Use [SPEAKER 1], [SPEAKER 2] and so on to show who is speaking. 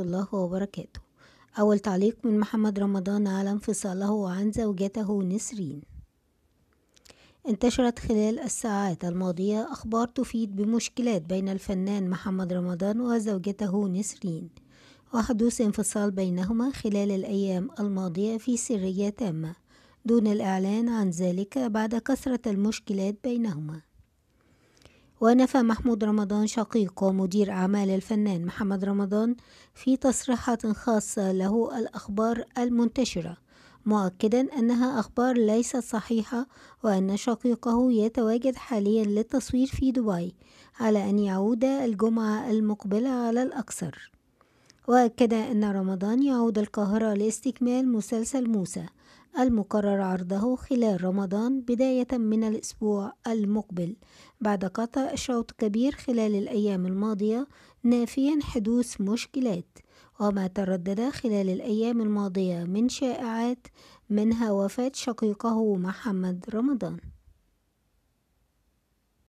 [SPEAKER 1] الله وبركاته أول تعليق من محمد رمضان على انفصاله عن زوجته نسرين انتشرت خلال الساعات الماضية أخبار تفيد بمشكلات بين الفنان محمد رمضان وزوجته نسرين وحدوث انفصال بينهما خلال الأيام الماضية في سرية تامة دون الإعلان عن ذلك بعد كثرة المشكلات بينهما ونفى محمود رمضان شقيق ومدير أعمال الفنان محمد رمضان في تصريحات خاصة له الأخبار المنتشرة مؤكدا أنها أخبار ليست صحيحة وأن شقيقه يتواجد حاليا للتصوير في دبي على أن يعود الجمعة المقبلة على الأكثر وأكد أن رمضان يعود القاهرة لاستكمال مسلسل موسى المقرر عرضه خلال رمضان بداية من الأسبوع المقبل بعد قطع شوط كبير خلال الأيام الماضية نافيا حدوث مشكلات وما تردد خلال الأيام الماضية من شائعات منها وفاة شقيقه محمد رمضان